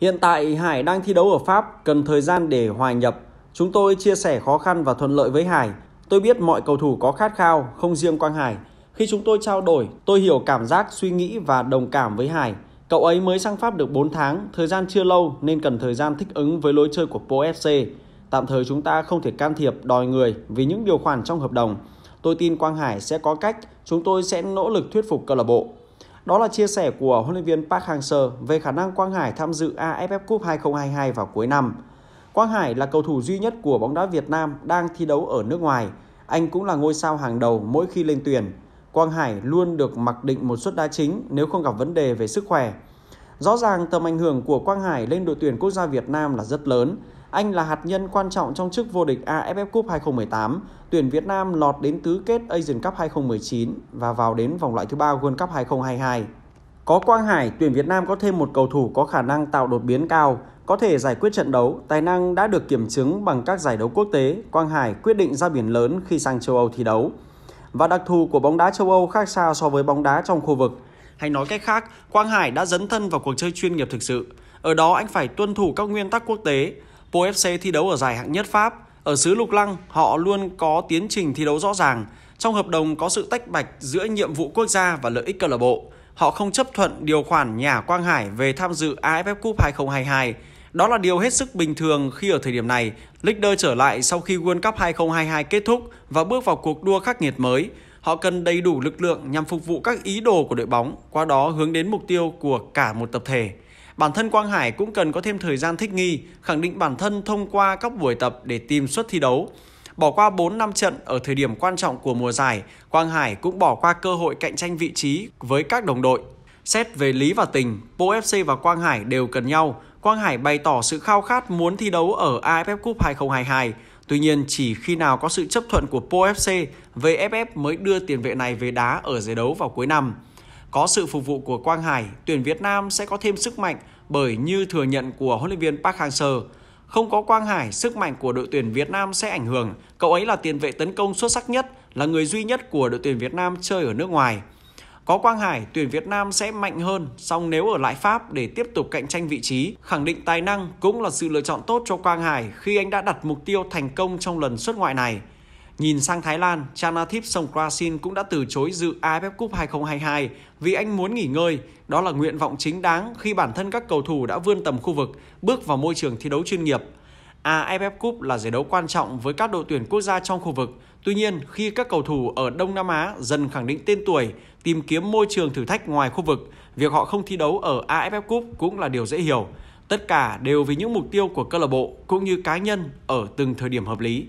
Hiện tại Hải đang thi đấu ở Pháp, cần thời gian để hòa nhập. Chúng tôi chia sẻ khó khăn và thuận lợi với Hải. Tôi biết mọi cầu thủ có khát khao, không riêng Quang Hải. Khi chúng tôi trao đổi, tôi hiểu cảm giác, suy nghĩ và đồng cảm với Hải. Cậu ấy mới sang Pháp được 4 tháng, thời gian chưa lâu nên cần thời gian thích ứng với lối chơi của Pro FC. Tạm thời chúng ta không thể can thiệp đòi người vì những điều khoản trong hợp đồng. Tôi tin Quang Hải sẽ có cách, chúng tôi sẽ nỗ lực thuyết phục câu lạc bộ. Đó là chia sẻ của huấn luyện viên Park Hang-seo về khả năng Quang Hải tham dự AFF Cup 2022 vào cuối năm. Quang Hải là cầu thủ duy nhất của bóng đá Việt Nam đang thi đấu ở nước ngoài. Anh cũng là ngôi sao hàng đầu mỗi khi lên tuyển. Quang Hải luôn được mặc định một suất đá chính nếu không gặp vấn đề về sức khỏe. Rõ ràng tầm ảnh hưởng của Quang Hải lên đội tuyển quốc gia Việt Nam là rất lớn anh là hạt nhân quan trọng trong chức vô địch AFF Cup 2018, tuyển Việt Nam lọt đến tứ kết Asian Cup 2019 và vào đến vòng loại thứ ba World Cup 2022. Có Quang Hải, tuyển Việt Nam có thêm một cầu thủ có khả năng tạo đột biến cao, có thể giải quyết trận đấu, tài năng đã được kiểm chứng bằng các giải đấu quốc tế, Quang Hải quyết định ra biển lớn khi sang châu Âu thi đấu. Và đặc thù của bóng đá châu Âu khác xa so với bóng đá trong khu vực. Hay nói cách khác, Quang Hải đã dấn thân vào cuộc chơi chuyên nghiệp thực sự. Ở đó anh phải tuân thủ các nguyên tắc quốc tế, Po FC thi đấu ở giải hạng nhất Pháp. Ở xứ Lục Lăng, họ luôn có tiến trình thi đấu rõ ràng. Trong hợp đồng có sự tách bạch giữa nhiệm vụ quốc gia và lợi ích câu lạc bộ. Họ không chấp thuận điều khoản nhà Quang Hải về tham dự AFF Cup 2022. Đó là điều hết sức bình thường khi ở thời điểm này, Leader trở lại sau khi World Cup 2022 kết thúc và bước vào cuộc đua khắc nghiệt mới. Họ cần đầy đủ lực lượng nhằm phục vụ các ý đồ của đội bóng, qua đó hướng đến mục tiêu của cả một tập thể. Bản thân Quang Hải cũng cần có thêm thời gian thích nghi, khẳng định bản thân thông qua các buổi tập để tìm suất thi đấu. Bỏ qua 4 năm trận ở thời điểm quan trọng của mùa giải, Quang Hải cũng bỏ qua cơ hội cạnh tranh vị trí với các đồng đội. Xét về lý và tình,Po FC và Quang Hải đều cần nhau. Quang Hải bày tỏ sự khao khát muốn thi đấu ở AFF Cup 2022. Tuy nhiên, chỉ khi nào có sự chấp thuận của Po FC, VFF mới đưa tiền vệ này về đá ở giải đấu vào cuối năm. Có sự phục vụ của Quang Hải, tuyển Việt Nam sẽ có thêm sức mạnh bởi như thừa nhận của huấn luyện viên Park Hang-seo, không có Quang Hải, sức mạnh của đội tuyển Việt Nam sẽ ảnh hưởng. Cậu ấy là tiền vệ tấn công xuất sắc nhất, là người duy nhất của đội tuyển Việt Nam chơi ở nước ngoài. Có Quang Hải, tuyển Việt Nam sẽ mạnh hơn, song nếu ở lại Pháp để tiếp tục cạnh tranh vị trí, khẳng định tài năng cũng là sự lựa chọn tốt cho Quang Hải khi anh đã đặt mục tiêu thành công trong lần xuất ngoại này. Nhìn sang Thái Lan, Chanathip Songkrasin cũng đã từ chối dự AFF Cup 2022 vì anh muốn nghỉ ngơi. Đó là nguyện vọng chính đáng khi bản thân các cầu thủ đã vươn tầm khu vực, bước vào môi trường thi đấu chuyên nghiệp. AFF Cup là giải đấu quan trọng với các đội tuyển quốc gia trong khu vực. Tuy nhiên, khi các cầu thủ ở Đông Nam Á dần khẳng định tên tuổi, tìm kiếm môi trường thử thách ngoài khu vực, việc họ không thi đấu ở AFF Cup cũng là điều dễ hiểu. Tất cả đều vì những mục tiêu của câu lạc bộ cũng như cá nhân ở từng thời điểm hợp lý.